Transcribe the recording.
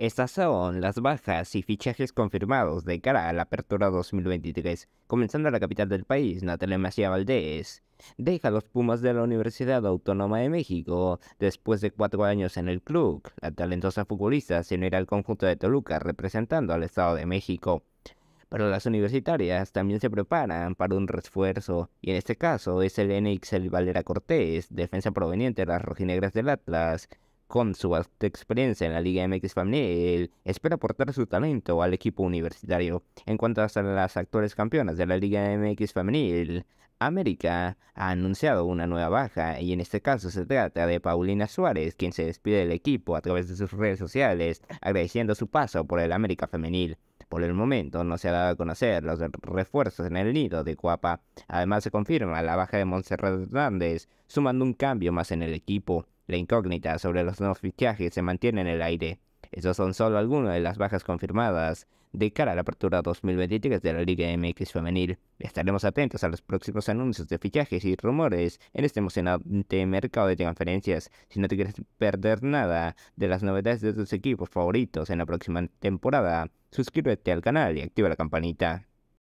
Estas son las bajas y fichajes confirmados de cara a la apertura 2023. Comenzando a la capital del país, Natalia Macía Valdés deja los Pumas de la Universidad Autónoma de México. Después de cuatro años en el club, la talentosa futbolista se unirá al conjunto de Toluca representando al Estado de México. Pero las universitarias también se preparan para un refuerzo, y en este caso es el NXL Valera Cortés, defensa proveniente de las rojinegras del Atlas, con su vasta experiencia en la Liga MX Femenil, espera aportar su talento al equipo universitario. En cuanto a las actuales campeonas de la Liga MX Femenil, América ha anunciado una nueva baja y en este caso se trata de Paulina Suárez, quien se despide del equipo a través de sus redes sociales, agradeciendo su paso por el América Femenil. Por el momento no se ha dado a conocer los refuerzos en el nido de Cuapa. Además se confirma la baja de Montserrat Hernández, sumando un cambio más en el equipo. La incógnita sobre los nuevos fichajes se mantiene en el aire. Esos son solo algunas de las bajas confirmadas de cara a la apertura 2023 de la Liga MX femenil. Estaremos atentos a los próximos anuncios de fichajes y rumores en este emocionante mercado de transferencias. Si no te quieres perder nada de las novedades de tus equipos favoritos en la próxima temporada, suscríbete al canal y activa la campanita.